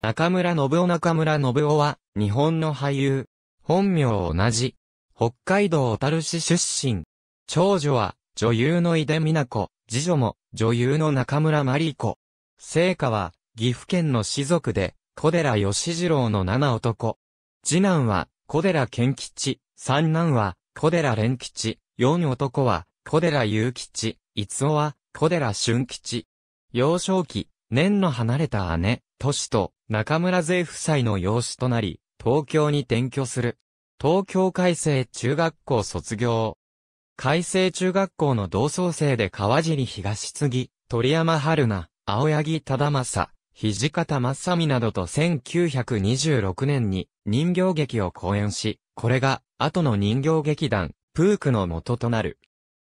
中村信夫中村信夫は、日本の俳優。本名同じ。北海道小樽市出身。長女は、女優の井出美奈子。次女も、女優の中村真理子。聖火は、岐阜県の士族で、小寺義次郎の七男。次男は、小寺健吉。三男は、小寺蓮吉。四男は、小寺雄吉。五夫は、小寺俊吉。幼少期、年の離れた姉。都市と中村税夫妻の養子となり、東京に転居する。東京海星中学校卒業。海星中学校の同窓生で川尻東次、鳥山春菜、青柳忠政、土方正美などと1926年に人形劇を公演し、これが後の人形劇団、プークの元となる。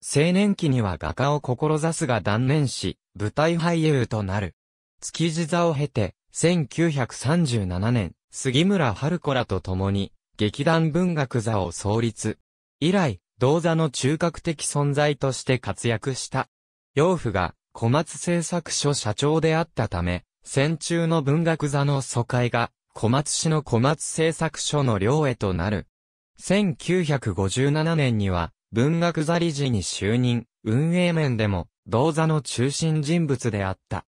青年期には画家を志すが断念し、舞台俳優となる。築地座を経て、1937年、杉村春子らと共に、劇団文学座を創立。以来、同座の中核的存在として活躍した。養父が小松製作所社長であったため、戦中の文学座の疎開が、小松市の小松製作所の寮へとなる。1957年には、文学座理事に就任、運営面でも、同座の中心人物であった。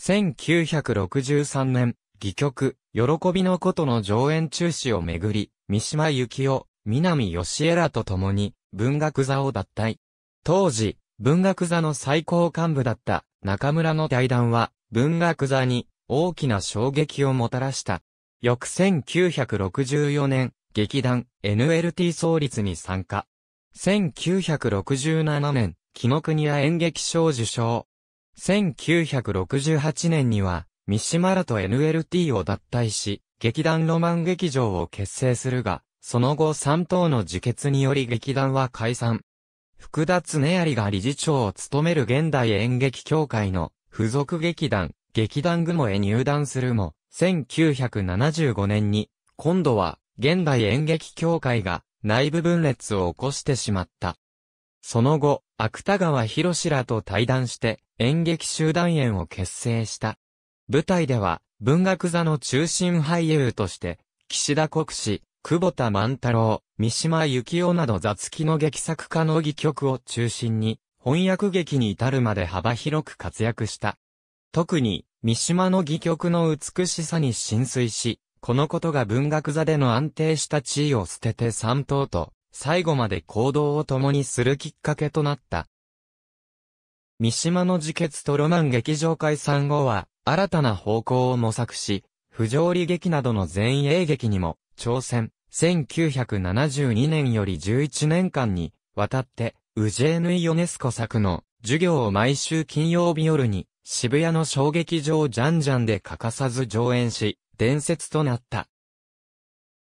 1963年、戯曲、喜びのことの上演中止をめぐり、三島由紀夫、南義江らと共に、文学座を脱退。当時、文学座の最高幹部だった中村の対談は、文学座に大きな衝撃をもたらした。翌1964年、劇団 NLT 創立に参加。1967年、木の国屋演劇賞受賞。1968年には、ミシマラと NLT を脱退し、劇団ロマン劇場を結成するが、その後3党の自決により劇団は解散。福田常有が理事長を務める現代演劇協会の付属劇団、劇団雲へ入団するも、1975年に、今度は現代演劇協会が内部分裂を起こしてしまった。その後、芥川博士らと対談して演劇集団演を結成した。舞台では、文学座の中心俳優として、岸田国史、久保田万太郎、三島幸紀夫など座付きの劇作家の戯曲を中心に、翻訳劇に至るまで幅広く活躍した。特に、三島の戯曲の美しさに浸水し、このことが文学座での安定した地位を捨てて三等と最後まで行動を共にするきっかけとなった。三島の自決とロマン劇場解散後は、新たな方向を模索し、不条理劇などの前衛劇にも、挑戦。1972年より11年間に、わたって、ウジェーヌ・イヨネスコ作の、授業を毎週金曜日夜に、渋谷の小劇場ジャンジャンで欠かさず上演し、伝説となった。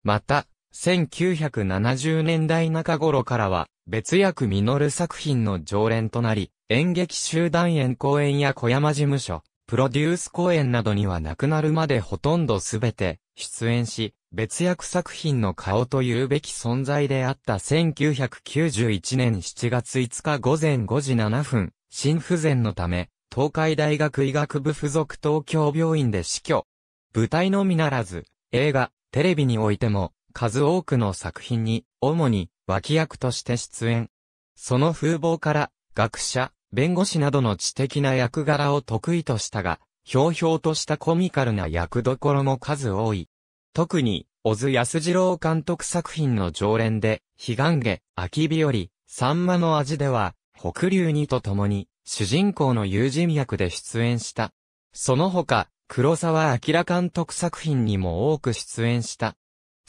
また、1970年代中頃からは、別役実作品の常連となり、演劇集団演公演や小山事務所、プロデュース公演などにはなくなるまでほとんどすべて出演し、別役作品の顔というべき存在であった1991年7月5日午前5時7分、心不全のため、東海大学医学部附属東京病院で死去。舞台のみならず、映画、テレビにおいても、数多くの作品に、主に脇役として出演。その風貌から、学者、弁護士などの知的な役柄を得意としたが、ひょうひょうとしたコミカルな役どころも数多い。特に、小津安二郎監督作品の常連で、悲願下、秋日和、サンマの味では、北流にと共に、主人公の友人役で出演した。その他、黒沢明監督作品にも多く出演した。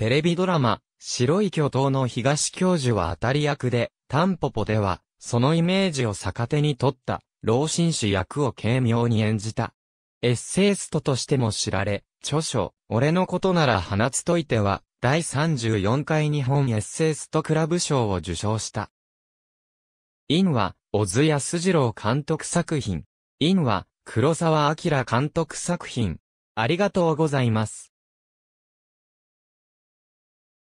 テレビドラマ、白い巨頭の東教授は当たり役で、タンポポでは、そのイメージを逆手に取った、老紳士役を軽妙に演じた。エッセイストとしても知られ、著書、俺のことなら放つといては、第34回日本エッセイストクラブ賞を受賞した。インは、小津安二郎監督作品。インは、黒沢明監督作品。ありがとうございます。